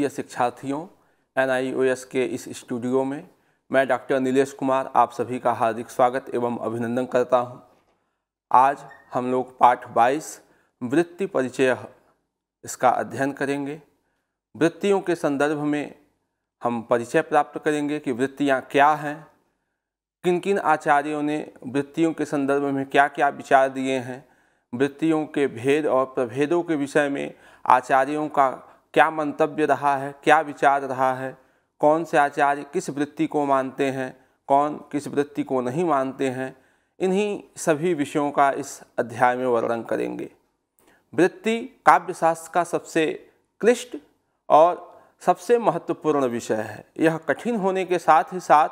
प्रिय शिक्षार्थियों एन के इस स्टूडियो में मैं डॉक्टर नीलेश कुमार आप सभी का हार्दिक स्वागत एवं अभिनंदन करता हूं। आज हम लोग पाठ 22 वृत्ति परिचय इसका अध्ययन करेंगे वृत्तियों के संदर्भ में हम परिचय प्राप्त करेंगे कि वृत्तियाँ क्या हैं किन किन आचार्यों ने वृत्तियों के संदर्भ में क्या क्या विचार दिए हैं वृत्तियों के भेद और प्रभेदों के विषय में आचार्यों का क्या मंतव्य रहा है क्या विचार रहा है कौन से आचार्य किस वृत्ति को मानते हैं कौन किस वृत्ति को नहीं मानते हैं इन्हीं सभी विषयों का इस अध्याय में वर्णन करेंगे वृत्ति काव्यशास्त्र का सबसे क्लिष्ट और सबसे महत्वपूर्ण विषय है यह कठिन होने के साथ ही साथ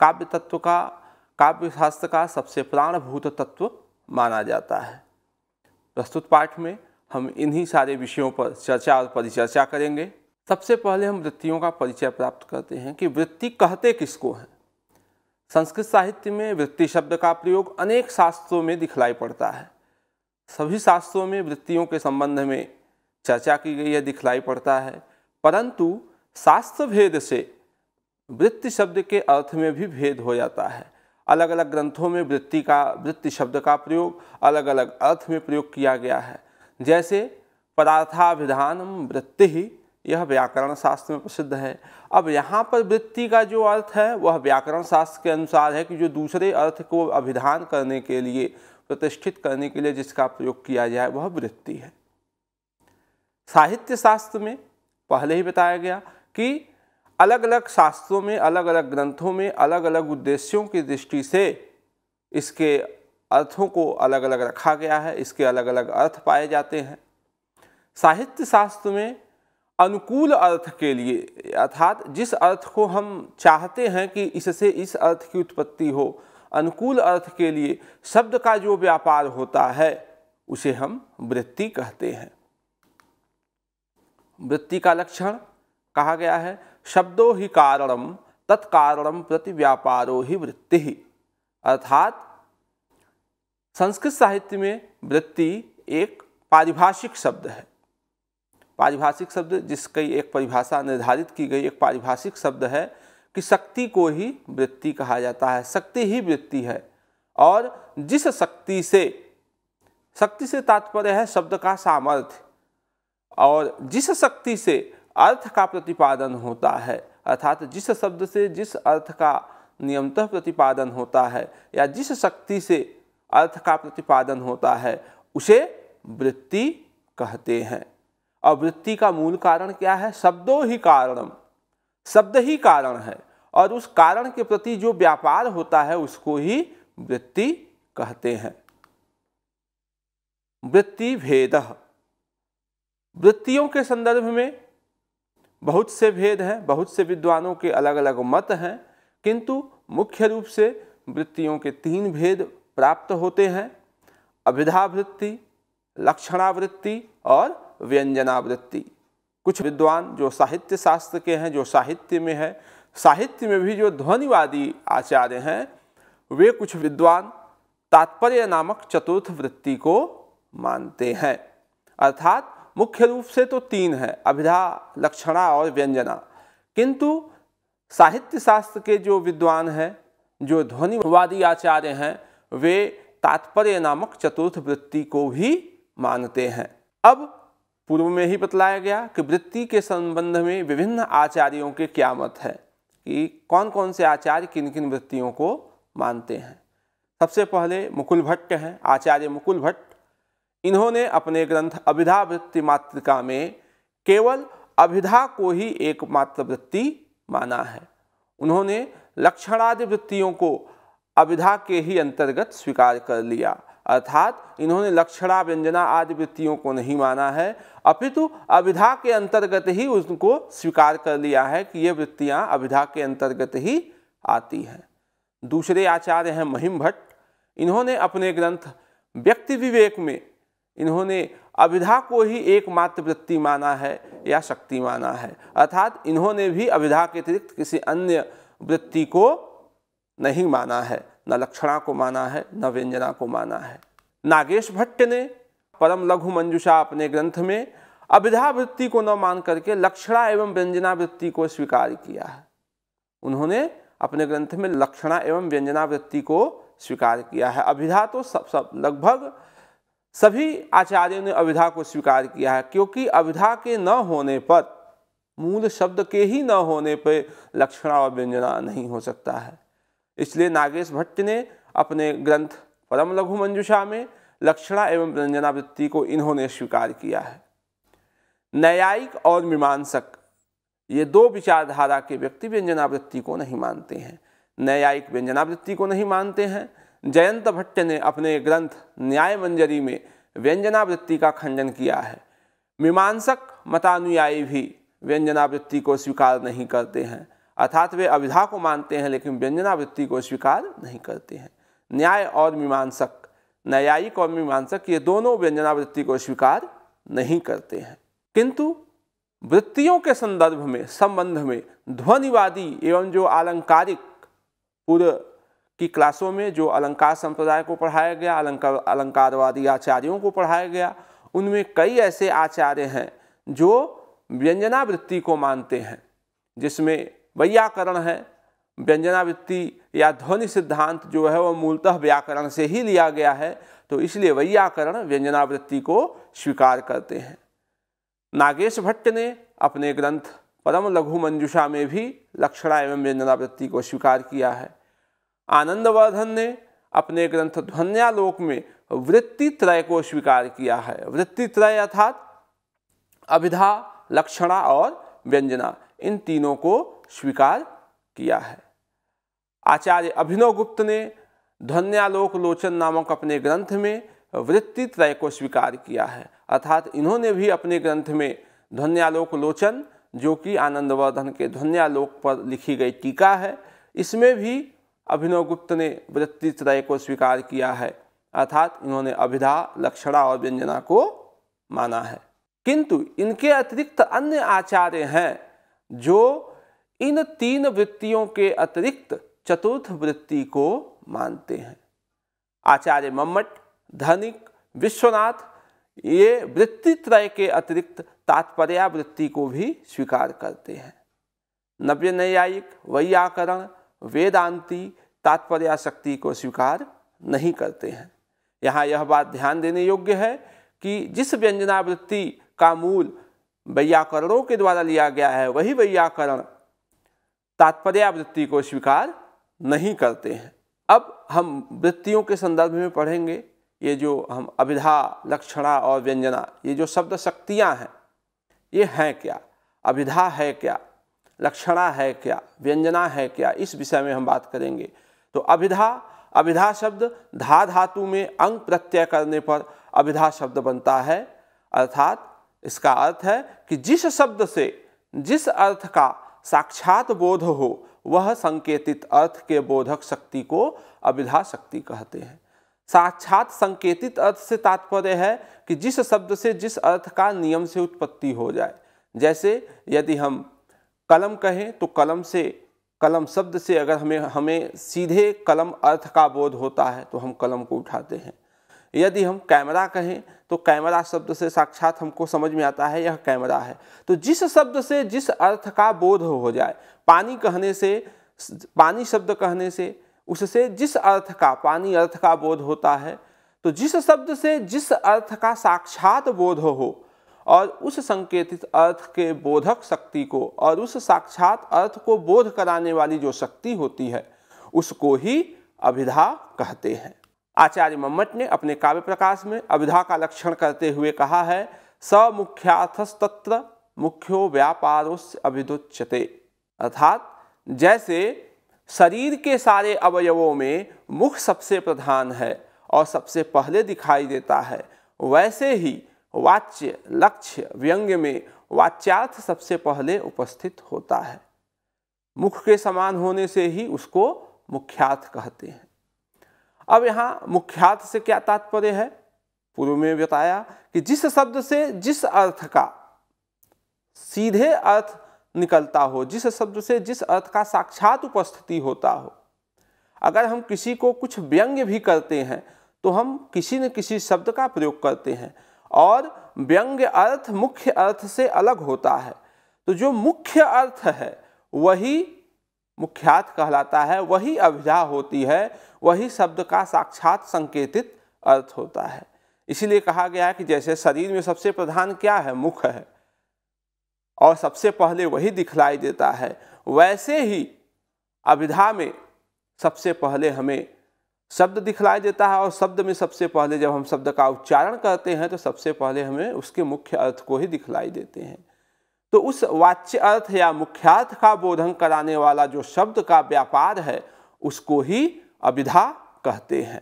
काव्य तत्व का काव्यशास्त्र का सबसे प्राणभूत तत्व माना जाता है प्रस्तुत पाठ में हम इन्हीं सारे विषयों पर चर्चा और परिचर्चा करेंगे सबसे पहले हम वृत्तियों का परिचय प्राप्त करते हैं कि वृत्ति कहते किसको हैं संस्कृत साहित्य में वृत्ति शब्द का प्रयोग अनेक शास्त्रों में दिखलाई पड़ता है सभी शास्त्रों में वृत्तियों के संबंध में चर्चा की गई है दिखलाई पड़ता है परंतु शास्त्र भेद से वृत्ति शब्द के अर्थ में भी भेद हो जाता है अलग अलग ग्रंथों में वृत्ति का वृत्ति शब्द का प्रयोग अलग अलग अर्थ में प्रयोग किया गया है जैसे पदार्थाभिधानम वृत्ति ही यह व्याकरण शास्त्र में प्रसिद्ध है अब यहाँ पर वृत्ति का जो अर्थ है वह व्याकरण शास्त्र के अनुसार है कि जो दूसरे अर्थ को अभिधान करने के लिए प्रतिष्ठित करने के लिए जिसका प्रयोग किया जाए वह वृत्ति है साहित्य शास्त्र में पहले ही बताया गया कि अलग अलग शास्त्रों में अलग अलग ग्रंथों में अलग अलग उद्देश्यों की दृष्टि से इसके अर्थों को अलग अलग रखा गया है इसके अलग अलग अर्थ पाए जाते हैं साहित्य शास्त्र में अनुकूल अर्थ के लिए अर्थात जिस अर्थ को हम चाहते हैं कि इससे इस अर्थ की उत्पत्ति हो अनुकूल अर्थ के लिए शब्द का जो व्यापार होता है उसे हम वृत्ति कहते हैं वृत्ति का लक्षण कहा गया है शब्दों ही कारणम तत्कारणम प्रति व्यापारो ही वृत्ति ही अर्थात संस्कृत साहित्य में वृत्ति एक पारिभाषिक शब्द है पारिभाषिक शब्द जिसकी एक परिभाषा निर्धारित की गई एक पारिभाषिक शब्द है कि शक्ति को ही वृत्ति कहा जाता है शक्ति ही वृत्ति है और जिस शक्ति से शक्ति से तात्पर्य है शब्द का सामर्थ्य और जिस शक्ति से अर्थ का प्रतिपादन होता है अर्थात जिस शब्द से जिस अर्थ का नियमतः प्रतिपादन होता है या जिस शक्ति से अर्थ का प्रतिपादन होता है उसे वृत्ति कहते हैं और वृत्ति का मूल कारण क्या है शब्दों ही कारणम शब्द ही कारण है और उस कारण के प्रति जो व्यापार होता है उसको ही वृत्ति कहते हैं वृत्ति भेद वृत्तियों के संदर्भ में बहुत से भेद हैं बहुत से विद्वानों के अलग अलग मत हैं किंतु मुख्य रूप से वृत्तियों के तीन भेद प्राप्त होते हैं अभिधावृत्ति लक्षणावृत्ति और व्यंजनावृत्ति कुछ विद्वान जो साहित्य शास्त्र के हैं जो साहित्य में है साहित्य में भी जो ध्वनिवादी आचार्य हैं वे कुछ विद्वान तात्पर्य नामक चतुर्थ वृत्ति को मानते हैं अर्थात मुख्य रूप से तो तीन है अभिधा लक्षणा और व्यंजना किंतु साहित्य शास्त्र के जो विद्वान हैं जो ध्वनिवादी आचार्य हैं वे तात्पर्य नामक चतुर्थ वृत्ति को भी मानते हैं अब पूर्व में ही बतलाया गया कि वृत्ति के संबंध में विभिन्न आचार्यों के क्या मत है कि कौन कौन से आचार्य किन किन वृत्तियों को मानते हैं सबसे पहले मुकुल भट्ट हैं आचार्य मुकुल भट्ट इन्होंने अपने ग्रंथ अभिधा वृत्ति मातृका में केवल अभिधा को ही एकमात्र वृत्ति माना है उन्होंने लक्षणादि वृत्तियों को अविधा के ही अंतर्गत स्वीकार कर लिया अर्थात इन्होंने लक्षणा व्यंजना आदि वृत्तियों को नहीं माना है अपितु अविधा के अंतर्गत ही उनको स्वीकार कर लिया है कि ये वृत्तियाँ अविधा के अंतर्गत ही आती हैं दूसरे आचार्य हैं महिम भट्ट इन्होंने अपने ग्रंथ व्यक्ति विवेक में इन्होंने अविधा को ही एकमात्र वृत्ति माना है या शक्ति माना है अर्थात इन्होंने भी अविधा के अतिरिक्त किसी अन्य वृत्ति को नहीं माना है न लक्षणा को माना है न व्यंजना को माना है नागेश भट्ट ने परम लघु मंजुषा अपने ग्रंथ में अभिधा वृत्ति को न मान करके लक्षणा एवं व्यंजना वृत्ति को स्वीकार किया है उन्होंने अपने ग्रंथ में लक्षणा एवं व्यंजना वृत्ति को स्वीकार किया है अभिधा तो सब सब लगभग सभी आचार्यों ने अविधा को स्वीकार किया है क्योंकि अविधा के न होने पर मूल शब्द के ही न होने पर लक्षणा और व्यंजना नहीं हो सकता है इसलिए नागेश भट्ट ने अपने ग्रंथ परम लघु मंजुषा में लक्षणा एवं व्यंजनावृत्ति को इन्होंने स्वीकार किया है न्यायिक और मीमांसक ये दो विचारधारा के व्यक्ति व्यंजनावृत्ति को नहीं मानते हैं न्यायिक व्यंजनावृत्ति को नहीं मानते हैं जयंत भट्ट ने अपने ग्रंथ न्याय मंजरी में व्यंजनावृत्ति का खंडन किया है मीमांसक मतानुयायी भी व्यंजनावृत्ति को स्वीकार नहीं करते हैं अर्थात वे अविधा को मानते हैं लेकिन व्यंजनावृत्ति को स्वीकार नहीं करते हैं न्याय और मीमांसक न्यायिक और मीमांसक ये दोनों व्यंजनावृत्ति को स्वीकार नहीं करते हैं किंतु वृत्तियों के संदर्भ में संबंध में ध्वनिवादी एवं जो आलंकारिक पूर्व की क्लासों में जो अलंकार संप्रदाय को पढ़ाया गया अलंकार अलंकारवादी आचार्यों को पढ़ाया गया उनमें कई ऐसे आचार्य हैं जो व्यंजनावृत्ति को मानते हैं जिसमें व्याकरण है व्यंजनावृत्ति या ध्वनि सिद्धांत जो है वह मूलतः व्याकरण से ही लिया गया है तो इसलिए वैयाकरण व्यंजनावृत्ति को स्वीकार करते हैं नागेश भट्ट ने अपने ग्रंथ परम लघु मंजुषा में भी लक्षणा एवं व्यंजनावृत्ति को स्वीकार किया है आनंदवर्धन ने अपने ग्रंथ ध्वन्यालोक में वृत्ति त्रय को स्वीकार किया है वृत्ति त्रय अर्थात अभिधा लक्षणा और व्यंजना इन तीनों को स्वीकार किया है आचार्य अभिनव गुप्त ने ध्वनियालोक लोचन नामक अपने ग्रंथ में वृत्ति त्रय को स्वीकार किया है अर्थात इन्होंने भी अपने ग्रंथ में ध्वन्यालोक लोचन जो कि आनंदवर्धन के ध्वन्यालोक पर लिखी गई टीका है इसमें भी अभिनव गुप्त ने वृत्ति त्रय को स्वीकार किया है अर्थात इन्होंने अभिधा लक्षणा और व्यंजना को माना है किंतु इनके अतिरिक्त अन्य आचार्य हैं जो इन तीन वृत्तियों के अतिरिक्त चतुर्थ वृत्ति को मानते हैं आचार्य मम्मट धनिक विश्वनाथ ये वृत्ति त्रय के अतिरिक्त तात्पर्यावृत्ति को भी स्वीकार करते हैं नव्य न्यायिक वैयाकरण वेदांति तात्पर्या शक्ति को स्वीकार नहीं करते हैं यहाँ यह बात ध्यान देने योग्य है कि जिस व्यंजनावृत्ति का मूल वैयाकरणों के द्वारा लिया गया है वही वैयाकरण तात्पर्यावृत्ति वृत्ति को स्वीकार नहीं करते हैं अब हम वृत्तियों के संदर्भ में पढ़ेंगे ये जो हम अभिधा लक्षणा और व्यंजना ये जो शब्द शक्तियाँ हैं ये हैं क्या अभिधा है क्या लक्षणा है क्या व्यंजना है क्या इस विषय में हम बात करेंगे तो अभिधा अभिधा शब्द धा धातु में अंग प्रत्यय करने पर अभिधा शब्द बनता है अर्थात इसका अर्थ है कि जिस शब्द से जिस अर्थ का साक्षात बोध हो वह संकेतित अर्थ के बोधक शक्ति को अभिधा शक्ति कहते हैं साक्षात संकेतित अर्थ से तात्पर्य है कि जिस शब्द से जिस अर्थ का नियम से उत्पत्ति हो जाए जैसे यदि हम कलम कहें तो कलम से कलम शब्द से अगर हमें हमें सीधे कलम अर्थ का बोध होता है तो हम कलम को उठाते हैं यदि हम कैमरा कहें तो कैमरा शब्द से साक्षात हमको समझ में आता है यह कैमरा है तो जिस शब्द से जिस अर्थ का बोध हो जाए पानी कहने से पानी शब्द कहने से उससे जिस अर्थ का पानी अर्थ का बोध होता है तो जिस शब्द से जिस अर्थ का साक्षात बोध हो और उस संकेतित अर्थ के बोधक शक्ति को और उस साक्षात अर्थ को बोध कराने वाली जो शक्ति होती है उसको ही अभिधा कहते हैं आचार्य मम्मट ने अपने काव्य प्रकाश में अविधा का लक्षण करते हुए कहा है स मुख्यार्थस्तत्र मुख्यो व्यापारोस् अभिदुच्यते अर्थात जैसे शरीर के सारे अवयवों में मुख सबसे प्रधान है और सबसे पहले दिखाई देता है वैसे ही वाच्य लक्ष्य व्यंग्य में वाच्यार्थ सबसे पहले उपस्थित होता है मुख के समान होने से ही उसको मुख्यार्थ कहते हैं अब यहाँ मुख्यात से क्या तात्पर्य है पूर्व में बताया कि जिस शब्द से जिस अर्थ का सीधे अर्थ निकलता हो जिस शब्द से जिस अर्थ का साक्षात उपस्थिति होता हो अगर हम किसी को कुछ व्यंग्य भी करते हैं तो हम किसी न किसी शब्द का प्रयोग करते हैं और व्यंग्य अर्थ मुख्य अर्थ से अलग होता है तो जो मुख्य अर्थ है वही मुख्यात कहलाता है वही अभिधा होती है वही शब्द का साक्षात संकेतित अर्थ होता है इसीलिए कहा गया है कि जैसे शरीर में सबसे प्रधान क्या है मुख है और सबसे पहले वही दिखलाई देता है वैसे ही अभिधा में सबसे पहले हमें शब्द दिखलाई देता है और शब्द में सबसे पहले जब हम शब्द का उच्चारण करते हैं तो सबसे पहले हमें उसके मुख्य अर्थ को ही दिखलाई देते हैं तो उस वाच्य अर्थ या मुख्यार्थ का बोधन कराने वाला जो शब्द का व्यापार है उसको ही अभिधा कहते हैं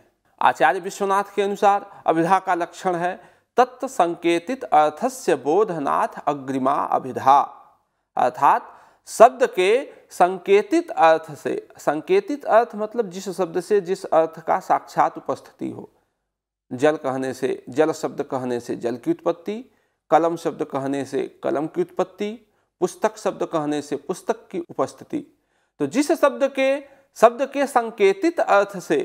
आचार्य विश्वनाथ के अनुसार अभिधा का लक्षण है तत्व संकेतित अर्थस्य बोधनाथ अग्रिमा अभिधा अर्थात शब्द के संकेतित अर्थ से संकेतित अर्थ मतलब जिस शब्द से जिस अर्थ का साक्षात उपस्थिति हो जल कहने से जल शब्द कहने से जल की उत्पत्ति कलम शब्द कहने से कलम की उत्पत्ति पुस्तक शब्द कहने से पुस्तक की उपस्थिति तो जिस शब्द के शब्द के संकेतित अर्थ से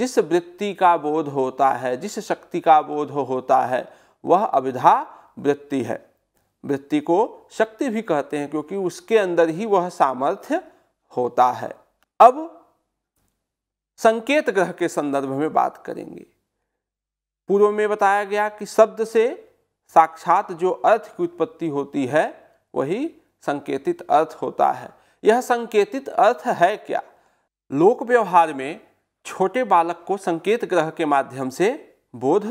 जिस वृत्ति का बोध होता है जिस शक्ति का बोध होता है वह अविधा वृत्ति है वृत्ति को शक्ति भी कहते हैं क्योंकि उसके अंदर ही वह सामर्थ्य होता है अब संकेत ग्रह के संदर्भ में बात करेंगे पूर्व में बताया गया कि शब्द से साक्षात जो अर्थ की उत्पत्ति होती है वही संकेतित अर्थ होता है यह संकेतित अर्थ है क्या लोक व्यवहार में छोटे बालक को संकेत ग्रह के माध्यम से बोध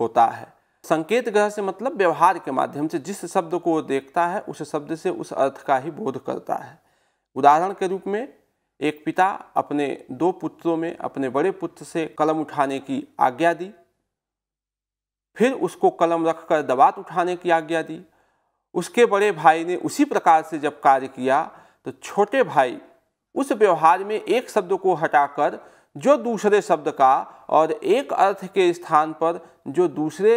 होता है संकेत ग्रह से मतलब व्यवहार के माध्यम से जिस शब्द को वो देखता है उस शब्द से उस अर्थ का ही बोध करता है उदाहरण के रूप में एक पिता अपने दो पुत्रों में अपने बड़े पुत्र से कलम उठाने की आज्ञा दी फिर उसको कलम रखकर दबात उठाने की आज्ञा दी उसके बड़े भाई ने उसी प्रकार से जब कार्य किया तो छोटे भाई उस व्यवहार में एक शब्द को हटाकर जो दूसरे शब्द का और एक अर्थ के स्थान पर जो दूसरे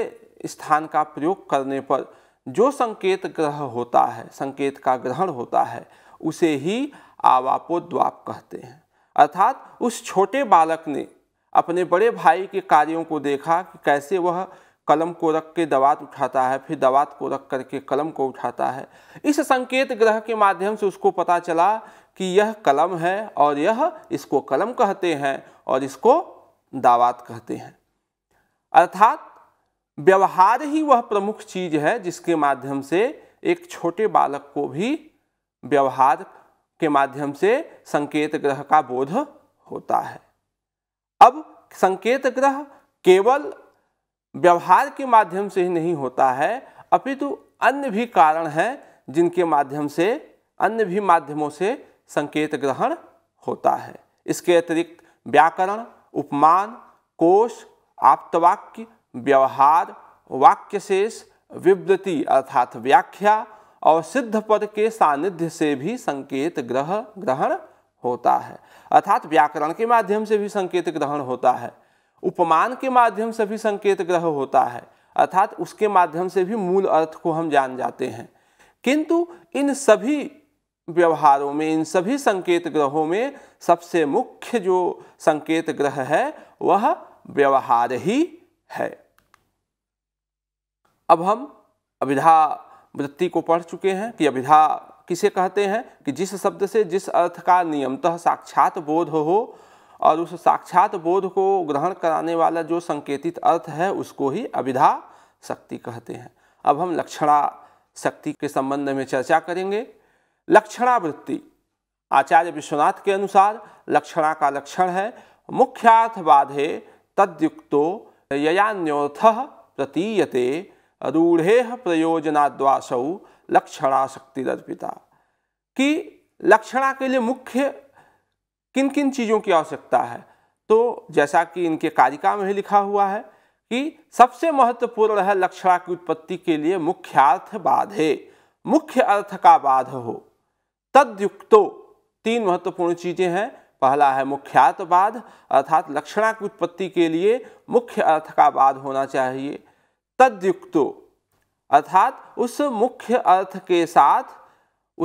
स्थान का प्रयोग करने पर जो संकेत ग्रह होता है संकेत का ग्रहण होता है उसे ही द्वाप कहते हैं अर्थात उस छोटे बालक ने अपने बड़े भाई के कार्यों को देखा कि कैसे वह कलम को रख के दवात उठाता है फिर दवात को रख करके कलम को उठाता है इस संकेत ग्रह के माध्यम से उसको पता चला कि यह कलम है और यह इसको कलम कहते हैं और इसको दावात कहते हैं अर्थात व्यवहार ही वह प्रमुख चीज है जिसके माध्यम से एक छोटे बालक को भी व्यवहार के माध्यम से संकेत ग्रह का बोध होता है अब संकेत ग्रह केवल व्यवहार के माध्यम से ही नहीं होता है अपितु अन्य भी कारण हैं जिनके माध्यम से अन्य भी माध्यमों से संकेत ग्रहण होता है इसके अतिरिक्त व्याकरण उपमान कोष आप्तवाक्य व्यवहार वाक्यशेष विवृति अर्थात व्याख्या और सिद्ध पद के सानिध्य से भी संकेत ग्रह ग्रहण होता है अर्थात व्याकरण के माध्यम से भी संकेत ग्रहण होता है उपमान के माध्यम से भी संकेत ग्रह होता है अर्थात उसके माध्यम से भी मूल अर्थ को हम जान जाते हैं किंतु इन सभी व्यवहारों में इन सभी संकेत ग्रहों में सबसे मुख्य जो संकेत ग्रह है वह व्यवहार ही है अब हम अभिधा वृत्ति को पढ़ चुके हैं कि अभिधा किसे कहते हैं कि जिस शब्द से जिस अर्थ का नियमतः साक्षात बोध हो और उस साक्षात बोध को ग्रहण कराने वाला जो संकेतित अर्थ है उसको ही अभिधा शक्ति कहते हैं अब हम लक्षणा शक्ति के संबंध में चर्चा करेंगे लक्षणावृत्ति आचार्य विश्वनाथ के अनुसार लक्षणा का लक्षण है बाधे तद्युक्तो ययान्योथ प्रतीयते रूढ़े प्रयोजनाद्वासौ लक्षणा दर्पिता कि लक्षणा के लिए मुख्य किन किन चीज़ों की आवश्यकता है तो जैसा कि इनके कारिका में ही लिखा हुआ है कि सबसे महत्वपूर्ण है लक्षणा की उत्पत्ति के लिए मुख्यार्थ बाधे मुख्य अर्थ का बाध हो तद्युक्तो तीन महत्वपूर्ण चीज़ें हैं पहला है मुख्यार्थ बाध अर्थात लक्षणा की उत्पत्ति के लिए मुख्य अर्थ का बाध होना चाहिए तदयुक्तो अर्थात उस मुख्य अर्थ के साथ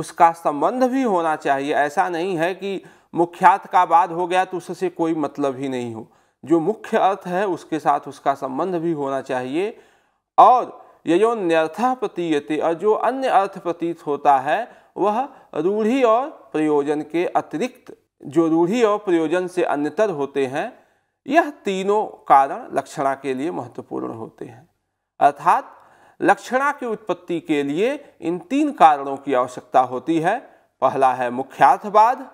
उसका संबंध भी होना चाहिए ऐसा नहीं है कि मुख्यार्थ का बाद हो गया तो उससे कोई मतलब ही नहीं हो जो मुख्य अर्थ है उसके साथ उसका संबंध भी होना चाहिए और ये जो न्यर्थ प्रतीयते और जो अन्य अर्थ प्रतीत होता है वह रूढ़ी और प्रयोजन के अतिरिक्त जो रूढ़ी और प्रयोजन से अन्यतर होते हैं यह तीनों कारण लक्षणा के लिए महत्वपूर्ण होते हैं अर्थात लक्षणा की उत्पत्ति के लिए इन तीन कारणों की आवश्यकता होती है पहला है मुख्यार्थवाद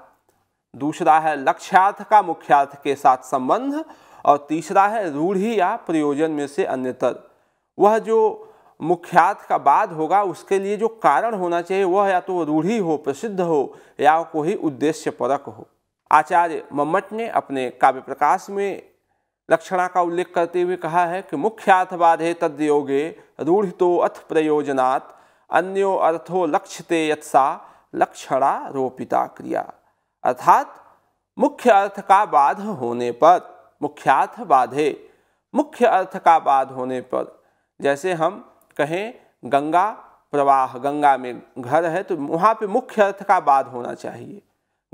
दूसरा है लक्ष्यार्थ का मुख्यार्थ के साथ संबंध और तीसरा है रूढ़ी या प्रयोजन में से अन्यतर वह जो मुख्यार्थ का बाद होगा उसके लिए जो कारण होना चाहिए वह या तो रूढ़ी हो प्रसिद्ध हो या कोई उद्देश्य परक हो आचार्य मम्मट ने अपने काव्य प्रकाश में लक्षणा का उल्लेख करते हुए कहा है कि मुख्यार्थवादे तद्योगे रूढ़ितो अथ प्रयोजनात् अन्यो अर्थो लक्ष्यते यथसा लक्षणा रोपिता क्रिया अर्थात मुख्य अर्थ का बाध होने पर मुख्यार्थ बाधे मुख्य अर्थ का बाध होने पर जैसे हम कहें गंगा प्रवाह गंगा में घर है तो वहाँ पे मुख्य अर्थ का बाध होना चाहिए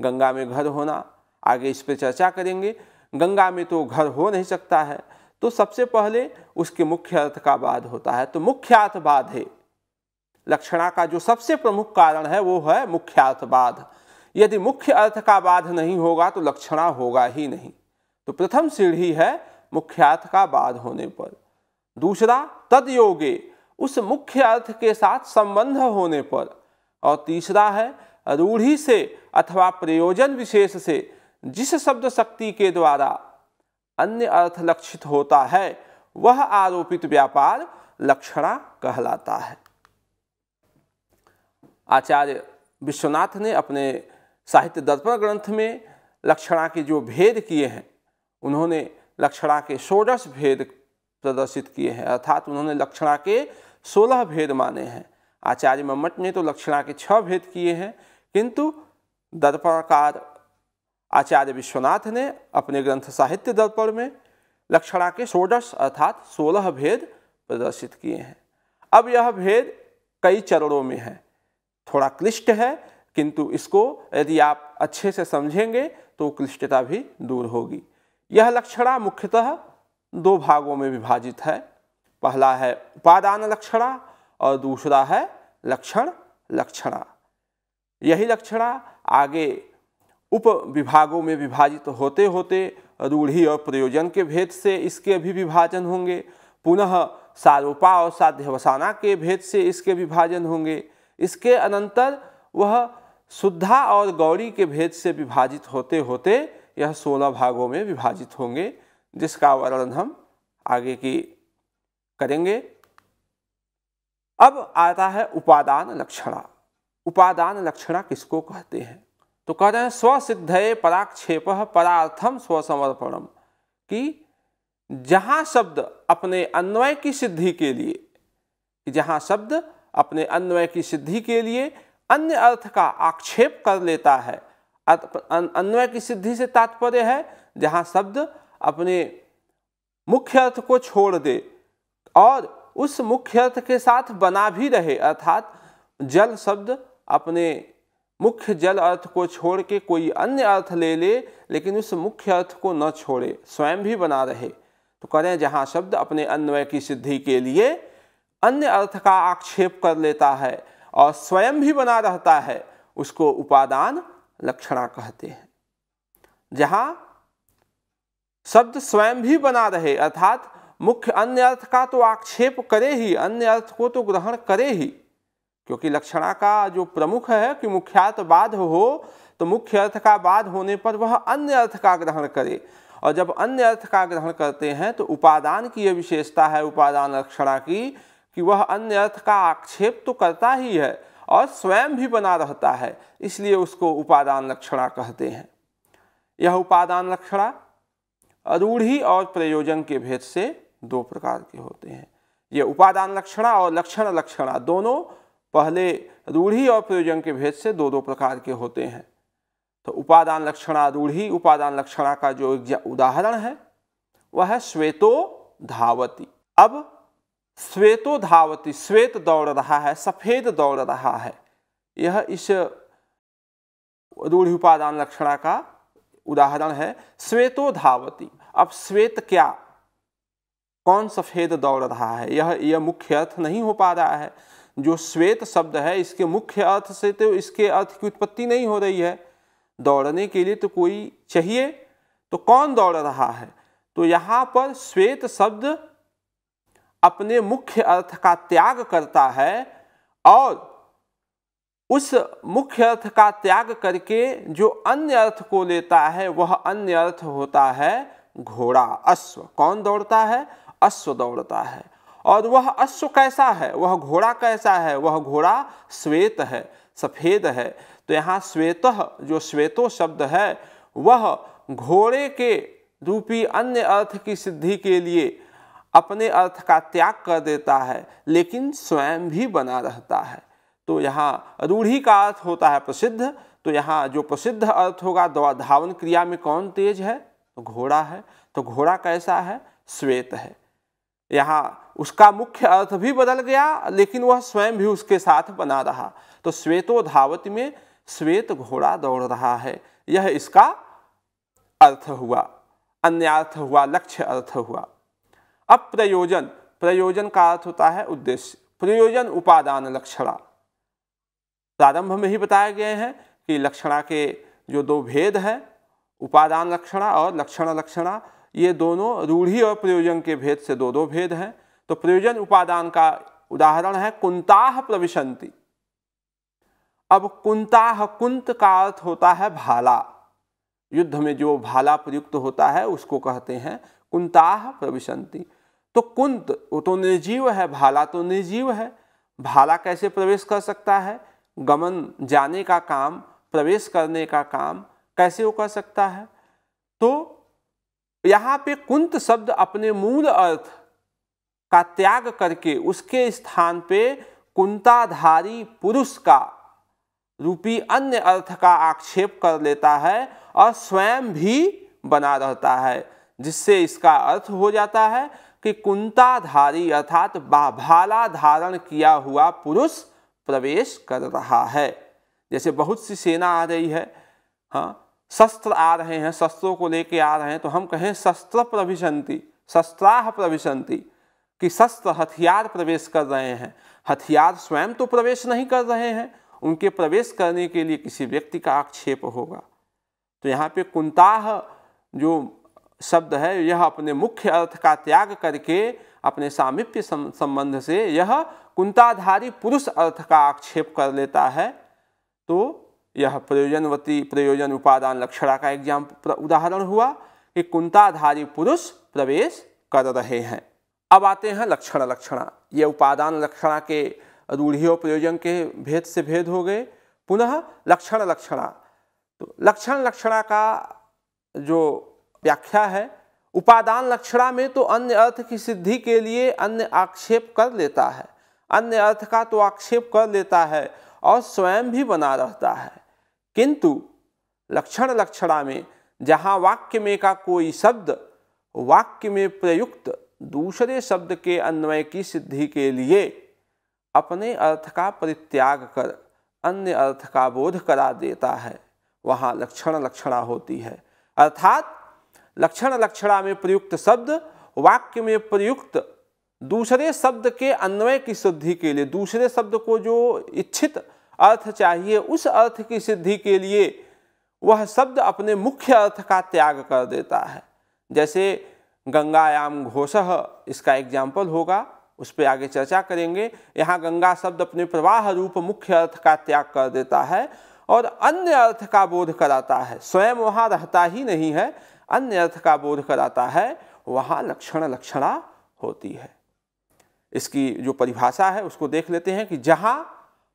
गंगा में घर होना आगे इस पर चर्चा करेंगे गंगा में तो घर हो नहीं सकता है तो सबसे पहले उसके मुख्य अर्थ का बाध होता है तो मुख्यार्थ बाध है लक्षणा का जो सबसे प्रमुख कारण है वो है मुख्यार्थ बाध यदि मुख्य अर्थ का बाध नहीं होगा तो लक्षणा होगा ही नहीं तो प्रथम सीढ़ी है मुख्यार्थ का बाध होने पर दूसरा तदयोगे उस मुख्य अर्थ के साथ संबंध होने पर और तीसरा है रूढ़ी से अथवा प्रयोजन विशेष से जिस शब्द शक्ति के द्वारा अन्य अर्थ लक्षित होता है वह आरोपित व्यापार लक्षणा कहलाता है आचार्य विश्वनाथ ने अपने साहित्य दर्पण ग्रंथ में लक्षणा के जो भेद किए हैं उन्होंने लक्षणा के षोडश भेद प्रदर्शित किए हैं अर्थात उन्होंने लक्षणा के सोलह भेद माने हैं आचार्य मम्मट ने तो लक्षणा के छः भेद किए हैं किंतु दर्पणकार आचार्य विश्वनाथ ने अपने ग्रंथ साहित्य दर्पण में लक्षणा के षोडश अर्थात सोलह भेद प्रदर्शित किए हैं अब यह भेद कई चरणों में है थोड़ा क्लिष्ट है किंतु इसको यदि आप अच्छे से समझेंगे तो क्लिष्टता भी दूर होगी यह लक्षणा मुख्यतः दो भागों में विभाजित है पहला है उपादान लक्षणा और दूसरा है लक्षण लक्षणा यही लक्षणा आगे उप विभागों में विभाजित होते होते रूढ़ी और प्रयोजन के भेद से इसके भी विभाजन होंगे पुनः सारोपा और साध्यवसाना के भेद से इसके विभाजन होंगे इसके अनंतर वह शुद्धा और गौरी के भेद से विभाजित होते होते यह सोलह भागों में विभाजित होंगे जिसका वर्णन हम आगे की करेंगे अब आता है उपादान लक्षणा उपादान लक्षणा किसको कहते हैं तो कह रहे हैं स्वसिद्धये पराक्षेप परार्थम स्वसमर्पणम कि जहाँ शब्द अपने अन्वय की सिद्धि के लिए जहाँ शब्द अपने अन्वय की सिद्धि के लिए अन्य अर्थ का आक्षेप कर लेता है अन्वय की सिद्धि से तात्पर्य है जहाँ शब्द अपने मुख्य अर्थ को छोड़ दे और उस मुख्य अर्थ के साथ बना भी रहे अर्थात जल शब्द अपने मुख्य जल अर्थ को छोड़ के कोई अन्य अर्थ ले ले लेकिन उस मुख्य अर्थ को न छोड़े स्वयं भी बना रहे तो करें जहाँ शब्द अपने अन्वय की सिद्धि के लिए अन्य अर्थ का आक्षेप कर लेता है और स्वयं भी बना रहता है उसको उपादान लक्षणा कहते हैं जहां शब्द स्वयं भी बना रहे अर्थात मुख्य अन्य अर्थ का तो आक्षेप करे ही अन्य अर्थ को तो ग्रहण करे ही क्योंकि लक्षणा का जो प्रमुख है कि मुख्यार्थ बाध हो तो मुख्य अर्थ का बाध होने पर वह अन्य अर्थ का ग्रहण करे और जब अन्य अर्थ का ग्रहण करते हैं तो उपादान की यह विशेषता है उपादान लक्षणा की कि वह अन्य अर्थ का आक्षेप तो करता ही है और स्वयं भी बना रहता है इसलिए उसको उपादान लक्षणा कहते हैं यह उपादान लक्षणा रूढ़ी और प्रयोजन के भेद से दो प्रकार के होते हैं ये उपादान लक्षणा और लक्षण लक्षणा दोनों पहले रूढ़ी और प्रयोजन के भेद से दो दो प्रकार के होते हैं तो उपादान लक्षणा रूढ़ी उपादान लक्षणा का जो उदाहरण है वह है श्वेतो धावती अब श्वेतो धावती श्वेत दौड़ रहा है सफ़ेद दौड़ रहा है यह इस रूढ़ी उपादान लक्षणा का उदाहरण है श्वेतो धावती अब श्वेत क्या कौन सफ़ेद दौड़ रहा है यह यह मुख्य अर्थ नहीं हो पा रहा है जो श्वेत शब्द है इसके मुख्य अर्थ से तो इसके अर्थ की उत्पत्ति नहीं हो रही है दौड़ने के लिए तो कोई चाहिए तो कौन दौड़ रहा है तो यहाँ पर श्वेत शब्द अपने मुख्य अर्थ का त्याग करता है और उस मुख्य अर्थ का त्याग करके जो अन्य अर्थ को लेता है वह अन्य अर्थ होता है घोड़ा अश्व कौन दौड़ता है अश्व दौड़ता है और वह अश्व कैसा है वह घोड़ा कैसा है वह घोड़ा श्वेत है सफ़ेद है तो यहाँ श्वेत जो श्वेतो शब्द है वह घोड़े के रूपी अन्य अर्थ की सिद्धि के लिए अपने अर्थ का त्याग कर देता है लेकिन स्वयं भी बना रहता है तो यहाँ रूढ़ी का अर्थ होता है प्रसिद्ध तो यहाँ जो प्रसिद्ध अर्थ होगा धावन क्रिया में कौन तेज है तो घोड़ा है तो घोड़ा कैसा है श्वेत है यहाँ उसका मुख्य अर्थ भी बदल गया लेकिन वह स्वयं भी उसके साथ बना रहा तो श्वेतो धावत में श्वेत घोड़ा दौड़ रहा है यह इसका अर्थ हुआ अन्य अर्थ हुआ लक्ष्य अर्थ हुआ अब प्रयोजन प्रयोजन का अर्थ होता है उद्देश्य प्रयोजन उपादान लक्षणा प्रारंभ में ही बताए गए हैं कि लक्षणा के जो दो भेद हैं उपादान लक्षणा और लक्षण लक्षणा ये दोनों रूढ़ी और प्रयोजन के भेद से दो दो भेद हैं तो प्रयोजन उपादान का उदाहरण है कुंताह प्रविशंति अब कुंताह कुंत का अर्थ होता है भाला युद्ध में जो भाला प्रयुक्त होता है उसको कहते हैं कुंताह प्रविशंति तो कुंत तो निर्जीव है भाला तो निर्जीव है भाला कैसे प्रवेश कर सकता है गमन जाने का काम प्रवेश करने का काम कैसे वो कर सकता है तो यहाँ पे कुंत शब्द अपने मूल अर्थ का त्याग करके उसके स्थान पे कुंताधारी पुरुष का रूपी अन्य अर्थ का आक्षेप कर लेता है और स्वयं भी बना रहता है जिससे इसका अर्थ हो जाता है कि कुंताधारी अर्थात बाभाला धारण किया हुआ पुरुष प्रवेश कर रहा है जैसे बहुत सी सेना आ रही है हाँ शस्त्र आ रहे हैं शस्त्रों को लेके आ रहे हैं तो हम कहें शस्त्र प्रविशंति शस्त्राह प्रविशंति कि शस्त्र हथियार प्रवेश कर रहे हैं हथियार स्वयं तो प्रवेश नहीं कर रहे हैं उनके प्रवेश करने के लिए किसी व्यक्ति का आक्षेप होगा तो यहाँ पे कुंताह जो शब्द है यह अपने मुख्य अर्थ का त्याग करके अपने सामिप्य संबंध से यह कुंताधारी पुरुष अर्थ का आक्षेप कर लेता है तो यह प्रयोजनवती प्रयोजन उपादान लक्षणा का एग्जाम उदाहरण हुआ कि कुंताधारी पुरुष प्रवेश कर रहे हैं अब आते हैं लक्षण लक्षणा ये उपादान लक्षणा के रूढ़ियों प्रयोजन के भेद से भेद हो गए पुनः लक्षण लक्षणा तो लक्षण लक्षणा का जो व्याख्या है उपादान लक्षणा में तो अन्य अर्थ की सिद्धि के लिए अन्य आक्षेप कर लेता है अन्य अर्थ का तो आक्षेप कर लेता है और स्वयं भी बना रहता है किंतु लक्षण लक्षणा में जहाँ वाक्य में का कोई शब्द वाक्य में प्रयुक्त दूसरे शब्द के अन्वय की सिद्धि के लिए अपने अर्थ का परित्याग कर अन्य अर्थ का बोध करा देता है वहाँ लक्षण लक्षणा होती है अर्थात लक्षण लक्षणा में प्रयुक्त शब्द वाक्य में प्रयुक्त दूसरे शब्द के अन्वय की सिद्धि के लिए दूसरे शब्द को जो इच्छित अर्थ चाहिए उस अर्थ की सिद्धि के लिए वह शब्द अपने मुख्य अर्थ का त्याग कर देता है जैसे गंगायाम घोष इसका एग्जाम्पल होगा उस पर आगे चर्चा करेंगे यहाँ गंगा शब्द अपने प्रवाह रूप मुख्य अर्थ का त्याग कर देता है और अन्य अर्थ का बोध कराता है स्वयं वहाँ रहता ही नहीं है अन्य अर्थ का बोध कराता है वहाँ लक्षण लक्षणा होती है इसकी जो परिभाषा है उसको देख लेते हैं कि जहाँ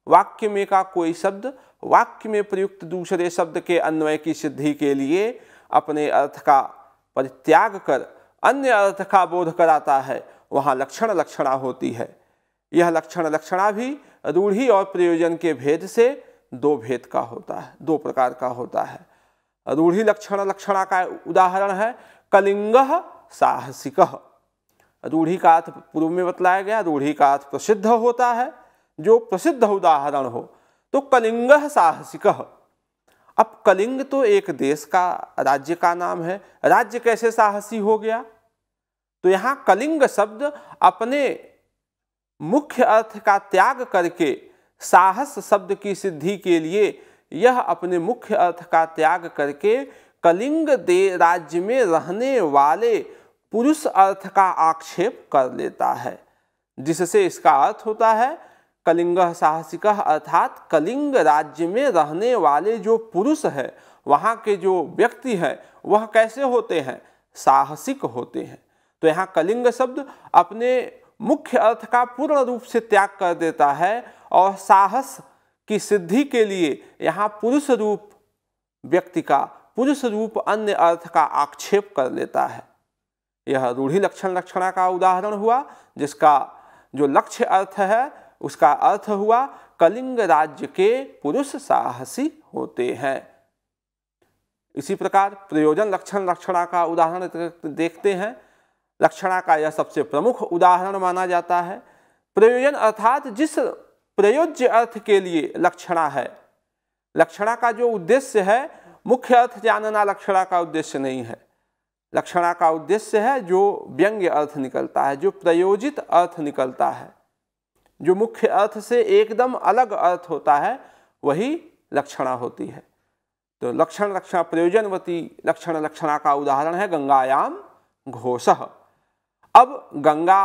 वाक्य में का कोई शब्द वाक्य में प्रयुक्त दूसरे शब्द के अन्वय की सिद्धि के लिए अपने अर्थ का परित्याग कर अन्य अर्थ का बोध कराता है वहाँ लक्षण लक्षणा होती है यह लक्षण लक्षणा भी रूढ़ी और प्रयोजन के भेद से दो भेद का होता है दो प्रकार का होता है रूढ़ी लक्षण लक्षणा का उदाहरण है कलिंग साहसिक रूढ़ी का अर्थ पूर्व में बतलाया गया रूढ़ी का अर्थ प्रसिद्ध होता है जो प्रसिद्ध उदाहरण हो तो कलिंग साहसिक अब कलिंग तो एक देश का राज्य का नाम है राज्य कैसे साहसी हो गया तो यहाँ कलिंग शब्द अपने मुख्य अर्थ का त्याग करके साहस शब्द की सिद्धि के लिए यह अपने मुख्य अर्थ का त्याग करके कलिंग दे राज्य में रहने वाले पुरुष अर्थ का आक्षेप कर लेता है जिससे इसका अर्थ होता है कलिंग साहसिक अर्थात कलिंग राज्य में रहने वाले जो पुरुष है वहाँ के जो व्यक्ति हैं वह कैसे होते हैं साहसिक होते हैं तो यहाँ कलिंग शब्द अपने मुख्य अर्थ का पूर्ण रूप से त्याग कर देता है और साहस की सिद्धि के लिए यहाँ पुरुष रूप व्यक्ति का पुरुष रूप अन्य अर्थ का आक्षेप कर लेता है यह रूढ़ी लक्षण लक्षणा का उदाहरण हुआ जिसका जो लक्ष्य अर्थ है उसका अर्थ हुआ कलिंग राज्य के पुरुष साहसी होते हैं इसी प्रकार प्रयोजन लक्षण लक्षणा का उदाहरण देखते हैं लक्षणा का यह सबसे प्रमुख उदाहरण माना जाता है प्रयोजन अर्थात जिस प्रयोज्य अर्थ के लिए लक्षणा है लक्षणा का जो उद्देश्य है मुख्य अर्थ जानना लक्षणा का उद्देश्य नहीं है लक्षणा का उद्देश्य है जो व्यंग्य अर्थ निकलता है जो प्रयोजित अर्थ निकलता है जो मुख्य अर्थ से एकदम अलग अर्थ होता है वही लक्षणा होती है तो लक्षण लक्षण प्रयोजनवती लक्षण लक्षणा का उदाहरण है गंगायाम घोष अब गंगा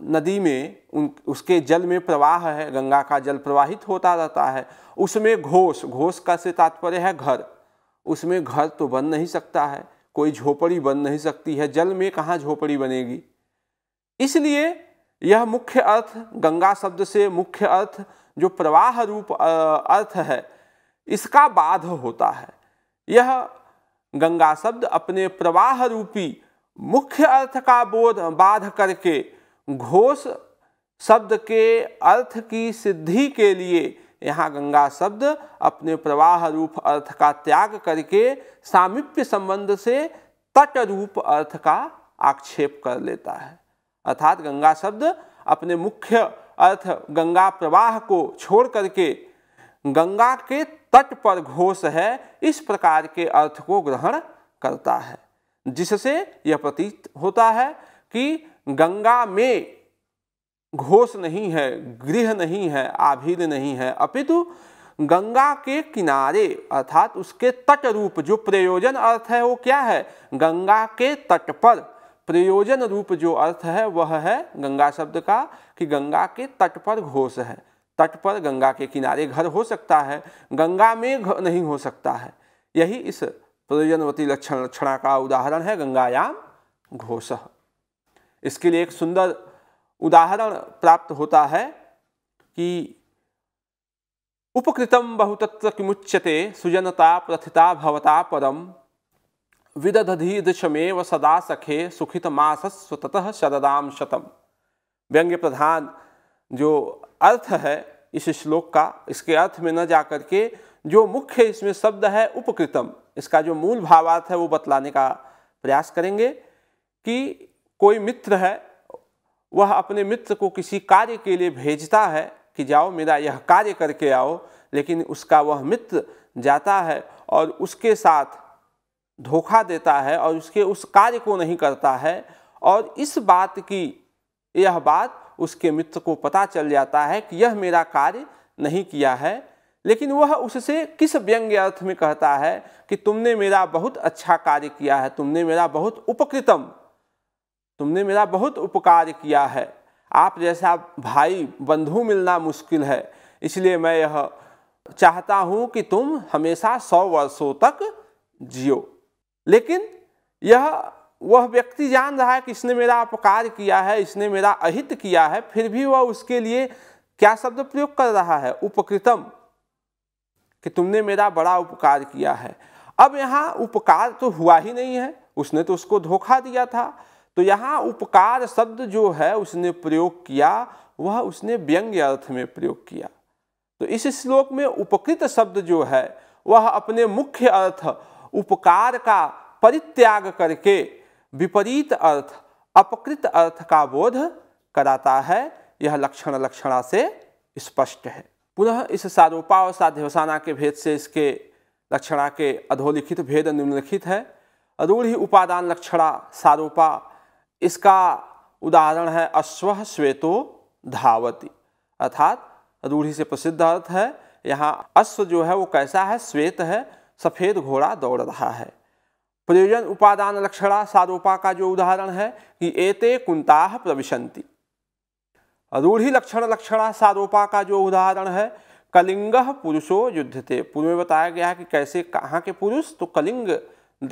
नदी में उन उसके जल में प्रवाह है गंगा का जल प्रवाहित होता रहता है उसमें घोष घोष का से तात्पर्य है घर उसमें घर तो बन नहीं सकता है कोई झोपड़ी बन नहीं सकती है जल में कहाँ झोपड़ी बनेगी इसलिए यह मुख्य अर्थ गंगा शब्द से मुख्य अर्थ जो प्रवाह रूप अर्थ है इसका बाध होता है यह गंगा शब्द अपने प्रवाह रूपी मुख्य अर्थ का बोध बाध करके घोष शब्द के अर्थ की सिद्धि के लिए यहाँ गंगा शब्द अपने प्रवाह रूप अर्थ का त्याग करके सामिप्य संबंध से तट रूप अर्थ का आक्षेप कर लेता है अर्थात गंगा शब्द अपने मुख्य अर्थ गंगा प्रवाह को छोड़ करके गंगा के तट पर घोष है इस प्रकार के अर्थ को ग्रहण करता है जिससे यह प्रतीत होता है कि गंगा में घोष नहीं है गृह नहीं है आभिर नहीं है अपितु गंगा के किनारे अर्थात उसके तट रूप जो प्रयोजन अर्थ है वो क्या है गंगा के तट पर प्रयोजन रूप जो अर्थ है वह है गंगा शब्द का कि गंगा के तट पर घोष है तट पर गंगा के किनारे घर हो सकता है गंगा में घर नहीं हो सकता है यही इस प्रयोजनवती लक्षण लक्षणा का उदाहरण है गंगायाम घोष इसके लिए एक सुंदर उदाहरण प्राप्त होता है कि उपकृतम बहुतत्र किमुच्यते सुजनता प्रथिता भवता परम व सदा सखे सुखित मास स्वतः शरदाम शतम व्यंग्य प्रधान जो अर्थ है इस श्लोक का इसके अर्थ में न जा करके जो मुख्य इसमें शब्द है उपकृतम इसका जो मूल भावार्थ है वो बतलाने का प्रयास करेंगे कि कोई मित्र है वह अपने मित्र को किसी कार्य के लिए भेजता है कि जाओ मेरा यह कार्य करके आओ लेकिन उसका वह मित्र जाता है और उसके साथ धोखा देता है और उसके उस कार्य को नहीं करता है और इस बात की यह बात उसके मित्र को पता चल जाता है कि यह मेरा कार्य नहीं किया है लेकिन वह उससे किस व्यंग्य अर्थ में कहता है कि तुमने मेरा बहुत अच्छा कार्य किया है तुमने मेरा बहुत उपकृतम तुमने मेरा बहुत उपकार किया है आप जैसा भाई बंधु मिलना मुश्किल है इसलिए मैं यह चाहता हूँ कि तुम हमेशा सौ वर्षों तक जियो लेकिन यह वह व्यक्ति जान रहा है कि इसने मेरा अपकार किया है इसने मेरा अहित किया है फिर भी वह उसके लिए क्या शब्द प्रयोग कर रहा है उपकृतम कि तुमने मेरा बड़ा उपकार किया है अब यहाँ उपकार तो हुआ ही नहीं है उसने तो उसको धोखा दिया था तो यहाँ उपकार शब्द जो है उसने प्रयोग किया वह उसने व्यंग्य अर्थ में प्रयोग किया तो इस श्लोक में उपकृत शब्द जो है वह अपने मुख्य अर्थ उपकार का परित्याग करके विपरीत अर्थ अपकृत अर्थ का बोध कराता है यह लक्षण लक्षणा से स्पष्ट है पुनः इस सारोपा और साध्यवसाना के भेद से इसके लक्षणा के अधोलिखित भेद निम्नलिखित है ही उपादान लक्षणा सारोपा इसका उदाहरण है अश्व श्वेतो धावती अर्थात रूढ़ी से प्रसिद्ध अर्थ है यहाँ अश्व जो है वो कैसा है श्वेत है सफ़ेद घोड़ा दौड़ रहा है प्रयोजन उपादान लक्षणा सारोपा का जो उदाहरण है कि एते कुंता प्रविशंति रूढ़ी लक्षण लक्षणा सारोपा का जो उदाहरण है कलिंग पुरुषो थे पूर्व में बताया गया है कि कैसे कहाँ के पुरुष तो कलिंग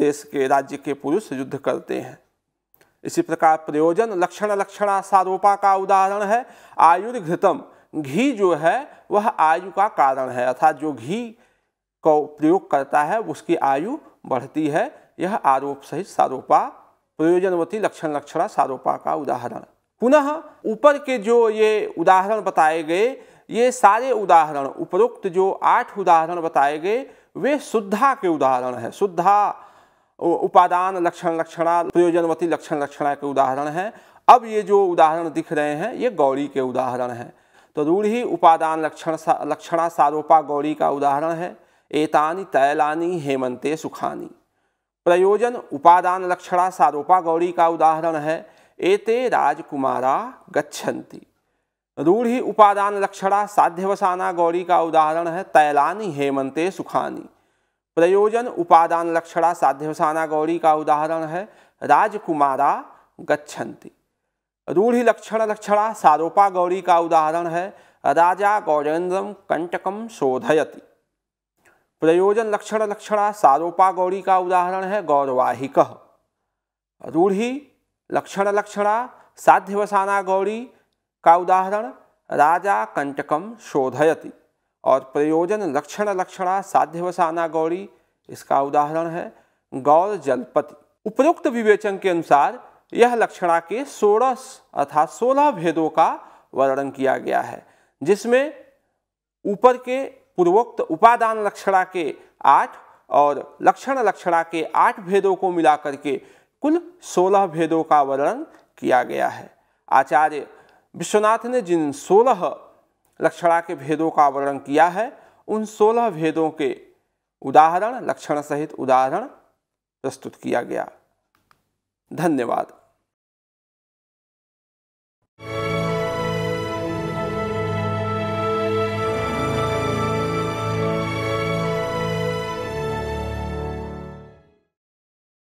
देश के राज्य के पुरुष युद्ध करते हैं इसी प्रकार प्रयोजन लक्षण लक्षणा सारूपा का उदाहरण है आयुर्घृतम घी जो है वह आयु का कारण है अर्थात जो घी का प्रयोग करता है उसकी आयु बढ़ती है यह आरोप सहित सारोपा प्रयोजनवती लक्षण लक्षणा सारोपा का उदाहरण पुनः ऊपर के जो ये उदाहरण बताए गए ये सारे उदाहरण उपरोक्त जो आठ उदाहरण बताए गए वे शुद्धा के उदाहरण है शुद्धा उपादान लक्षण लक्षणा प्रयोजनवती लक्षण लक्षणा के उदाहरण हैं अब ये जो उदाहरण दिख रहे हैं ये गौरी के उदाहरण हैं तो रूढ़ी उपादान लक्षण सा, लक्षणा सारोपा गौरी का उदाहरण है एतानी तैलानी हेमंते सुखानी प्रयोजन उपादान लक्षणा सारोपा गौरी का उदाहरण है एते राजकुमारा गच्छन्ति रूढ़ी उपादान लक्षणा साध्यवसाना गौरी का उदाहरण है तैलानी हेमंते सुखानी प्रयोजन उपादान लक्षणा साध्यवसाना गौरी का उदाहरण है राजकुमारा गच्छन्ति रूढ़ी लक्षण लक्षणा सारोपा गौरी का उदाहरण है राजा गौरेन्द्र कंटकम शोधयति प्रयोजन लक्षण लक्षणा सारोपा गौरी का उदाहरण है गौरवाहिक रूढ़ी लक्षण लक्षणा साध्यवसाना गौरी का उदाहरण राजा कंटकम शोधयति और प्रयोजन लक्षण लक्षणा साध्यवसाना गौरी इसका उदाहरण है गौर जलपति उपरोक्त विवेचन के अनुसार यह लक्षणा के सोलह अर्थात सोलह भेदों का वर्णन किया गया है जिसमें ऊपर के पूर्वोक्त उपादान लक्षणा के आठ और लक्षण लक्षणा के आठ भेदों को मिलाकर के कुल सोलह भेदों का वर्णन किया गया है आचार्य विश्वनाथ ने जिन सोलह लक्षणा के भेदों का वर्णन किया है उन सोलह भेदों के उदाहरण लक्षण सहित उदाहरण प्रस्तुत किया गया धन्यवाद